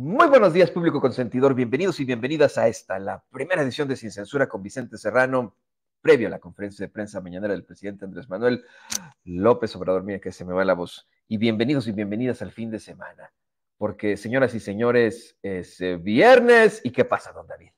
Muy buenos días, público consentidor. Bienvenidos y bienvenidas a esta, la primera edición de Sin Censura con Vicente Serrano, previo a la conferencia de prensa mañanera del presidente Andrés Manuel López Obrador. Mira que se me va la voz. Y bienvenidos y bienvenidas al fin de semana, porque señoras y señores, es eh, viernes. ¿Y qué pasa, don David?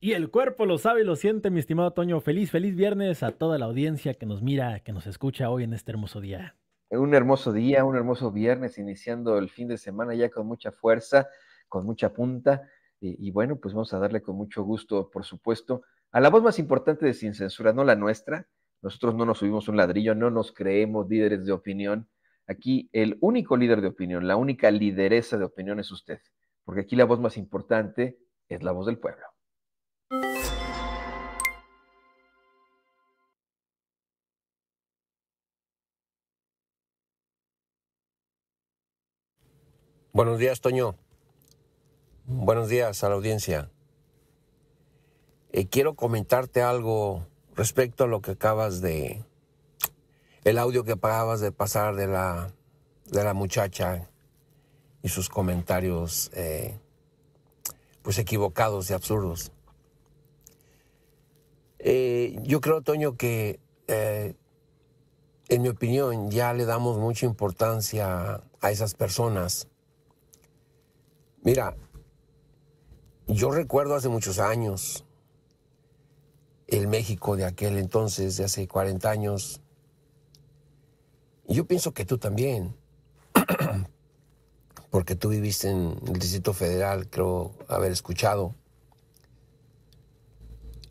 Y el cuerpo lo sabe y lo siente, mi estimado Toño. Feliz, feliz viernes a toda la audiencia que nos mira, que nos escucha hoy en este hermoso día un hermoso día, un hermoso viernes, iniciando el fin de semana ya con mucha fuerza, con mucha punta. Eh, y, bueno, pues vamos a darle con mucho gusto, por supuesto, a la voz más importante de Sin Censura, no la nuestra. Nosotros no nos subimos un ladrillo, no nos creemos líderes de opinión. Aquí el único líder de opinión, la única lideresa de opinión es usted, porque aquí la voz más importante es la voz del pueblo. Buenos días, Toño. Buenos días a la audiencia. Eh, quiero comentarte algo respecto a lo que acabas de... El audio que acabas de pasar de la, de la muchacha y sus comentarios eh, pues equivocados y absurdos. Eh, yo creo, Toño, que en mi opinión ya le damos mucha importancia a esas personas Mira, yo recuerdo hace muchos años el México de aquel entonces, de hace 40 años. yo pienso que tú también, porque tú viviste en el Distrito Federal, creo haber escuchado.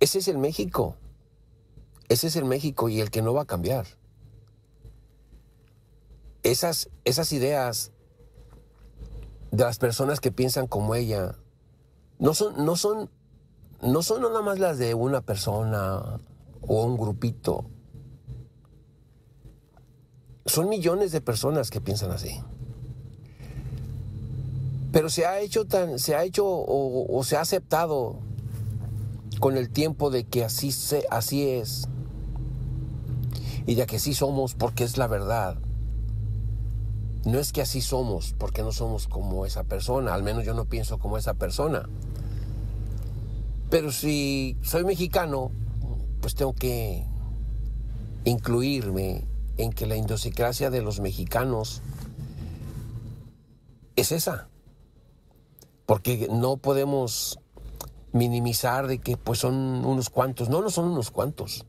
Ese es el México. Ese es el México y el que no va a cambiar. Esas, esas ideas de las personas que piensan como ella no son, no son, no son nada más las de una persona o un grupito. Son millones de personas que piensan así. Pero se ha hecho tan, se ha hecho o, se ha aceptado con el tiempo de que así, se, así es y de que sí somos porque es la verdad. No es que así somos, porque no somos como esa persona, al menos yo no pienso como esa persona. Pero si soy mexicano, pues tengo que incluirme en que la indosicracia de los mexicanos es esa. Porque no podemos minimizar de que pues son unos cuantos. No, no son unos cuantos.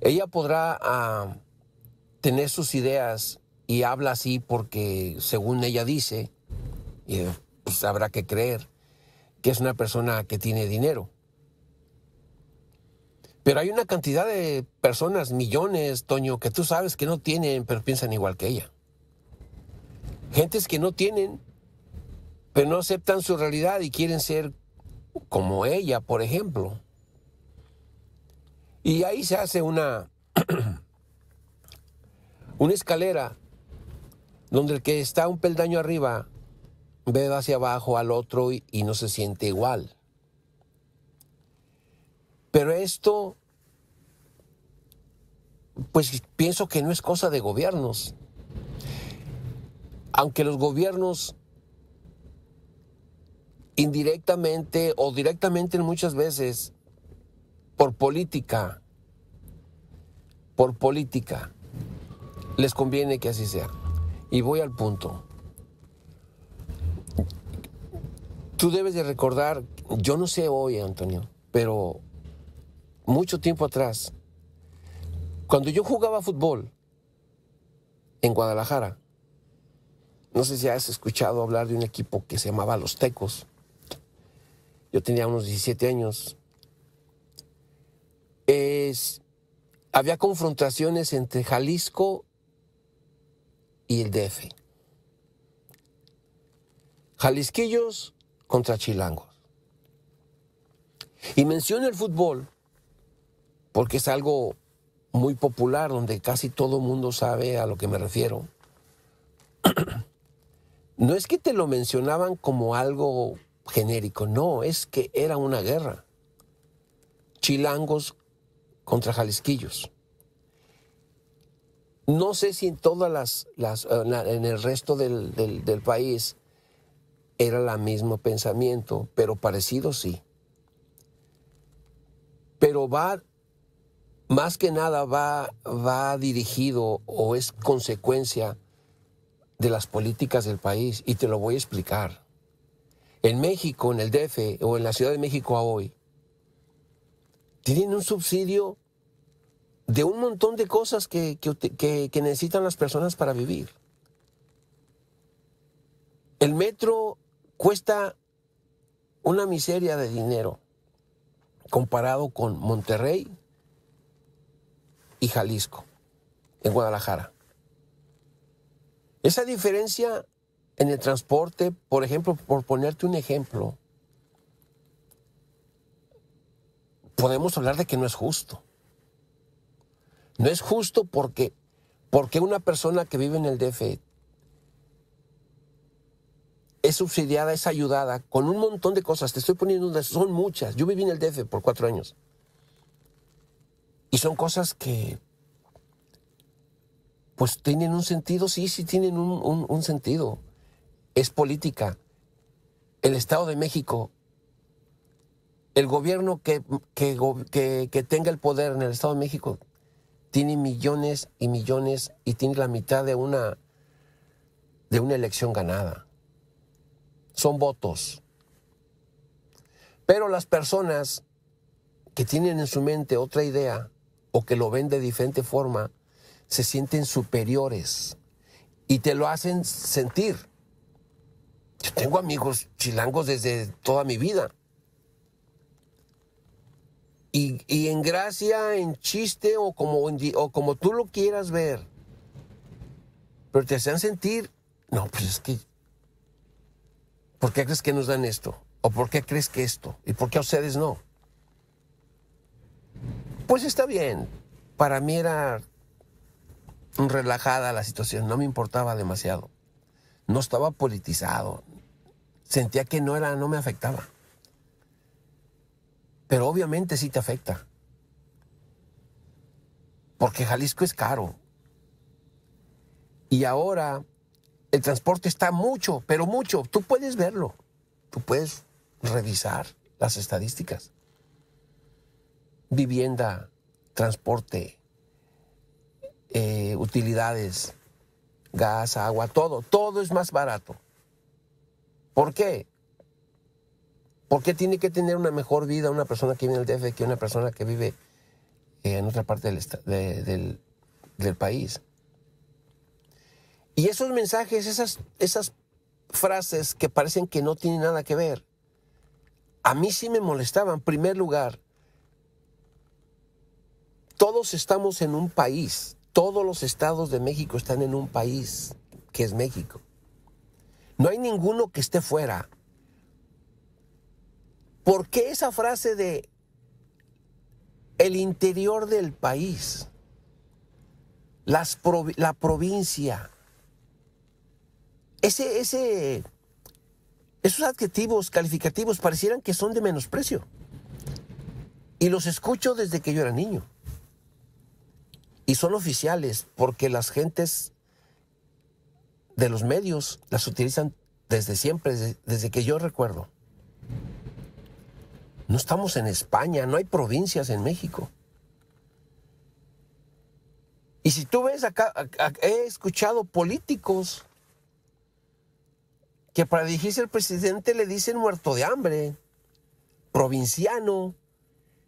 Ella podrá ah, tener sus ideas y habla así porque, según ella dice, y pues, habrá que creer, que es una persona que tiene dinero. Pero hay una cantidad de personas, millones, Toño, que tú sabes que no tienen, pero piensan igual que ella. Gentes que no tienen, pero no aceptan su realidad y quieren ser como ella, por ejemplo. Y ahí se hace una, una escalera donde el que está un peldaño arriba ve hacia abajo al otro y, no se siente igual. Pero esto, pues pienso que no es cosa de gobiernos. Aunque los gobiernos indirectamente o directamente muchas veces por política, por política, les conviene que así sea. Y voy al punto. Tú debes de recordar, yo no sé hoy, Antonio, pero mucho tiempo atrás, cuando yo jugaba fútbol en Guadalajara, no sé si has escuchado hablar de un equipo que se llamaba Los Tecos. Yo tenía unos 17 años. Es, había confrontaciones entre Jalisco y el DF. Jalisquillos contra Chilangos. Y menciono el fútbol porque es algo muy popular donde casi todo mundo sabe a lo que me refiero. No es que te lo mencionaban como algo genérico, no, es que era una guerra. Chilangos contra Jalisquillos. No sé si en todas las, eh, en el resto del, país era el mismo pensamiento, pero parecido sí. Pero va, más que nada va, va dirigido o es consecuencia de las políticas del país y te lo voy a explicar. En México, en el DF o en la Ciudad de México a hoy, tienen un subsidio de un montón de cosas que, necesitan las personas para vivir. El metro cuesta una miseria de dinero comparado con Monterrey y Jalisco, en Guadalajara. Esa diferencia en el transporte, por ejemplo, por ponerte un ejemplo, podemos hablar de que no es justo. No es justo porque, porque una persona que vive en el DF e es subsidiada, es ayudada con un montón de cosas. Te estoy poniendo unas, son muchas. Yo viví en el DF e por cuatro años. Y son cosas que, pues tienen un sentido, sí, sí tienen un, sentido. Es política. El Estado de México, el gobierno que tenga el poder en el Estado de México, tiene millones y millones y tiene la mitad de una, de una elección ganada. Son votos. Pero las personas que tienen en su mente otra idea o que lo ven de diferente forma, se sienten superiores y te lo hacen sentir. Yo tengo amigos chilangos desde toda mi vida y, en gracia, en chiste o como, como tú lo quieras ver. Pero te hacen sentir, no, pues es que, ¿por qué crees que nos dan esto? ¿O por qué crees que esto? ¿Y por qué a ustedes no? Pues está bien. Para mí era relajada la situación, no me importaba demasiado. No estaba politizado. Sentía que no era, no me afectaba. Pero obviamente sí te afecta. Porque Jalisco es caro. Y ahora el transporte está mucho, pero mucho. Tú puedes verlo. Tú puedes revisar las estadísticas. Vivienda, transporte, eh, utilidades, gas, agua, todo. Todo es más barato. ¿Por qué? ¿Por qué tiene que tener una mejor vida una persona que vive en el DF que una persona que vive eh, en otra parte del, país? Y esos mensajes, esas, esas frases que parecen que no tienen nada que ver, a mí sí me molestaban. En primer lugar, todos estamos en un país, todos los estados de México están en un país, que es México. No hay ninguno que esté fuera. ¿Por qué esa frase de el interior del país, las la provincia? Ese, ese, esos adjetivos calificativos parecieran que son de menosprecio. Y los escucho desde que yo era niño. Y son oficiales porque las gentes de los medios las utilizan desde siempre, desde que yo recuerdo. No estamos en España, no hay provincias en México. Y si tú ves acá, he escuchado políticos que para dirigirse al presidente le dicen muerto de hambre, provinciano,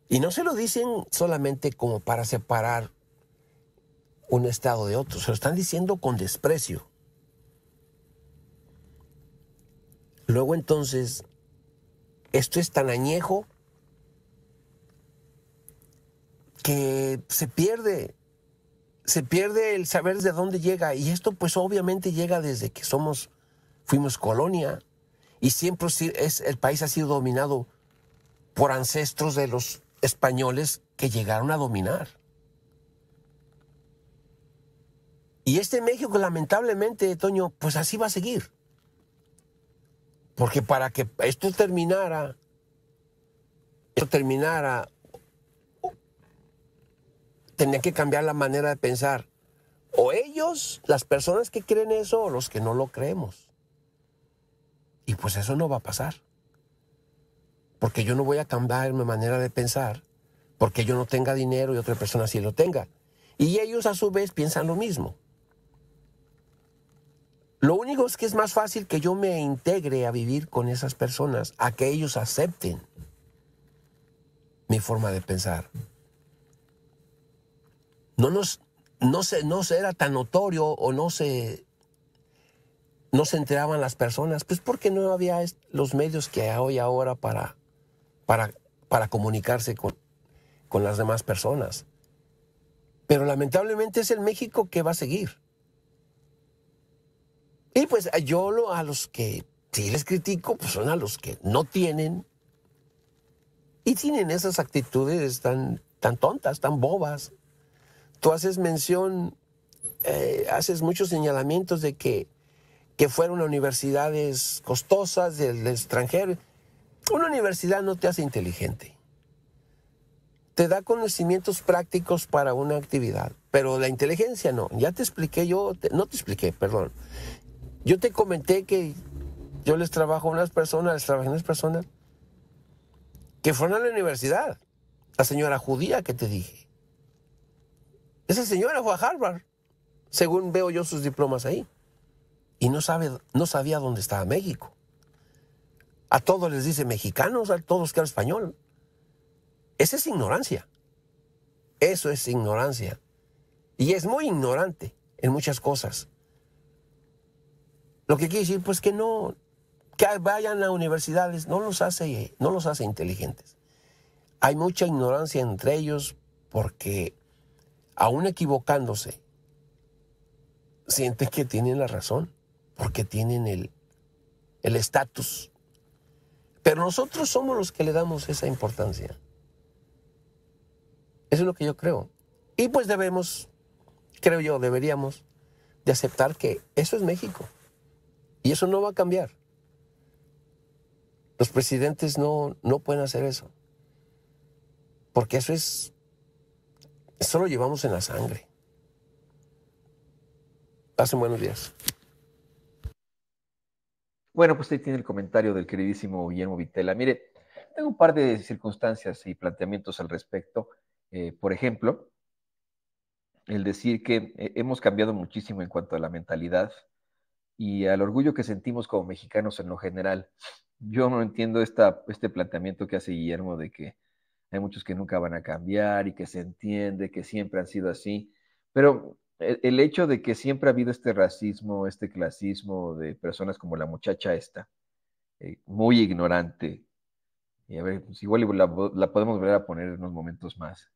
y no se lo dicen solamente como para separar un estado de otro, se lo están diciendo con desprecio. Luego entonces, esto es tan añejo que se pierde, se pierde el saber de dónde llega. Y esto pues obviamente llega desde que somos, fuimos colonia y siempre es, el país ha sido dominado por ancestros de los españoles que llegaron a dominar. Y este México lamentablemente, Toño, pues así va a seguir. Porque para que esto terminara, esto terminara Tendría que cambiar la manera de pensar. O ellos, las personas que creen eso, o los que no lo creemos. Y pues eso no va a pasar. Porque yo no voy a cambiar mi manera de pensar porque yo no tenga dinero y otra persona sí lo tenga. Y ellos a su vez piensan lo mismo. Lo único es que es más fácil que yo me integre a vivir con esas personas, a que ellos acepten mi forma de pensar no no se, no era tan notorio o no se no se enteraban las personas, pues porque no había los medios que hay ahora para, para, para comunicarse con, con las demás personas. Pero lamentablemente es el México que va a seguir. Y pues yo a los que sí les critico, pues son a los que no tienen y tienen esas actitudes tan, tan tontas, tan bobas, Tú haces mención, eh, haces muchos señalamientos de que, fueron universidades costosas del, extranjero. Una universidad no te hace inteligente. Te da conocimientos prácticos para una actividad, pero la inteligencia no. Ya te expliqué yo, no te expliqué, perdón. Yo te comenté que yo les trabajo a unas personas, les trabajé a unas personas que fueron a la universidad. La señora judía que te dije. Esa señora fue a Harvard, según veo yo sus diplomas ahí. Y no, sabe, no sabía dónde estaba México. A todos les dice mexicanos, a todos que hablan español. Esa es ignorancia. Eso es ignorancia. Y es muy ignorante en muchas cosas. Lo que quiere decir, pues que no, que vayan a universidades, no los hace, no los hace inteligentes. Hay mucha ignorancia entre ellos porque aún equivocándose, sienten que tienen la razón, porque tienen el estatus. Pero nosotros somos los que le damos esa importancia. Eso es lo que yo creo. Y pues debemos, creo yo, deberíamos de aceptar que eso es México. Y eso no va a cambiar. Los presidentes no, no pueden hacer eso. Porque eso es eso lo llevamos en la sangre. Pasen buenos días. Bueno, pues ahí tiene el comentario del queridísimo Guillermo Vitela. Mire, tengo un par de circunstancias y planteamientos al respecto. Eh, por ejemplo, el decir que eh, hemos cambiado muchísimo en cuanto a la mentalidad y al orgullo que sentimos como mexicanos en lo general. Yo no entiendo esta, este planteamiento que hace Guillermo de que hay muchos que nunca van a cambiar y que se entiende que siempre han sido así, pero e, el, hecho de que siempre ha habido este racismo, este clasismo de personas como la muchacha esta, eh, muy ignorante, y a ver, si pues igual la, podemos volver a poner en unos momentos más,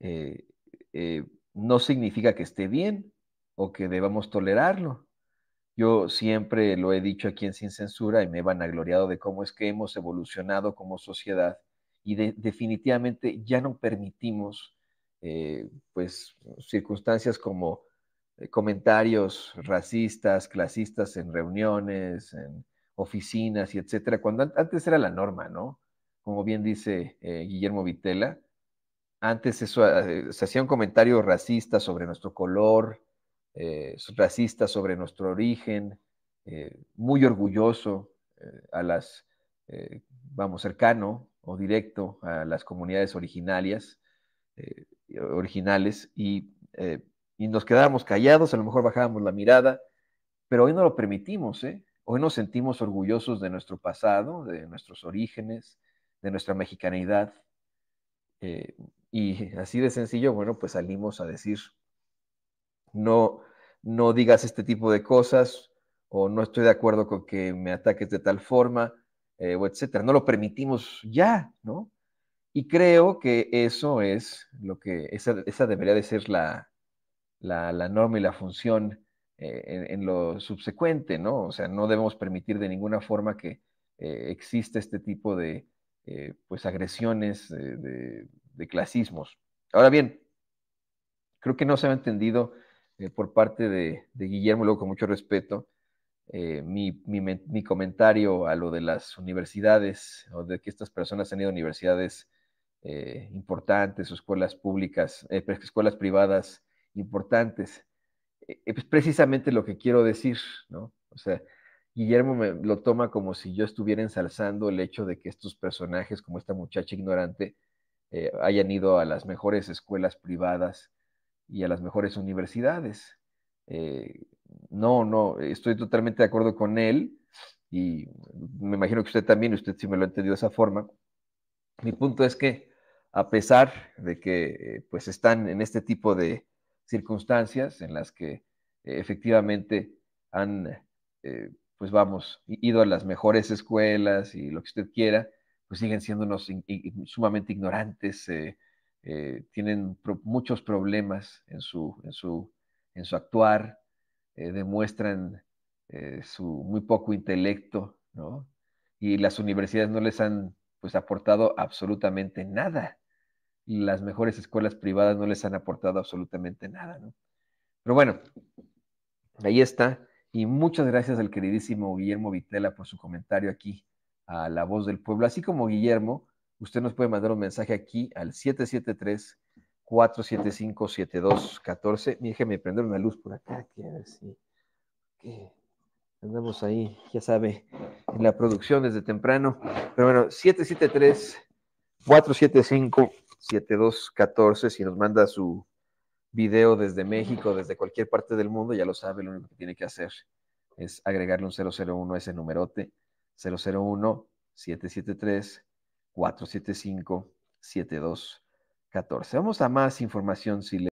eh, eh, no significa que esté bien o que debamos tolerarlo. Yo siempre lo he dicho aquí en Sin Censura y me he vanagloriado de cómo es que hemos evolucionado como sociedad y definitivamente ya no permitimos eh, pues, circunstancias como eh, comentarios racistas, clasistas en reuniones, en oficinas y etcétera, cuando antes era la norma, ¿no? Como bien dice eh, Guillermo Vitela, antes eso, se hacía un comentario racista sobre nuestro color, racista sobre nuestro origen, muy orgulloso a las, vamos, cercano o directo a las comunidades originarias, eh, originales, eh, y, nos quedábamos callados, a lo mejor bajábamos la mirada, pero hoy no lo permitimos, ¿eh? Hoy nos sentimos orgullosos de nuestro pasado, de nuestros orígenes, de nuestra mexicanidad. y así de sencillo, bueno, pues salimos a decir, no, no digas este tipo de cosas, o no estoy de acuerdo con que me ataques de tal forma, eh, o etcétera. No lo permitimos ya, ¿no? Y creo que eso es lo que, esa, debería de ser la, norma y la función eh, en, lo subsecuente, ¿no? O sea, no debemos permitir de ninguna forma que eh, exista este tipo de, pues, agresiones, de, clasismos. Ahora bien, creo que no se ha entendido por parte de, de, Guillermo, luego con mucho respeto, eh, mi, comentario a lo de las universidades o de que estas personas han ido a universidades eh, importantes o escuelas públicas, eh, escuelas privadas importantes, es pues, precisamente lo que quiero decir, ¿no? O sea, Guillermo me, lo toma como si yo estuviera ensalzando el hecho de que estos personajes, como esta muchacha ignorante, hayan ido a las mejores escuelas privadas y a las mejores universidades. No, no, estoy totalmente de acuerdo con él y me imagino que usted también, usted sí me lo ha entendido de esa forma. Mi punto es que a pesar de que eh, pues están en este tipo de circunstancias en las que eh, efectivamente han, eh, pues vamos, ido a las mejores escuelas y lo que usted quiera, pues siguen siendo unos sumamente ignorantes, tienen muchos problemas en su, en su actuar, eh, demuestran eh, su muy poco intelecto, ¿no? Y las universidades no les han pues aportado absolutamente nada. Las mejores escuelas privadas no les han aportado absolutamente nada, ¿no? Pero bueno, ahí está. Y muchas gracias al queridísimo Guillermo Vitela por su comentario aquí a La Voz del Pueblo. Así como Guillermo, usted nos puede mandar un mensaje aquí al 773 475-7214. Déjeme prender una luz por acá, que a andamos ahí, ya sabe, en la producción desde temprano. Pero bueno, 773-475-7214. Si nos manda su video desde México, desde cualquier parte del mundo, ya lo sabe, lo único que tiene que hacer es agregarle un 001 a ese numerote, 001 773 475 7214 14. Vamos a más información, si le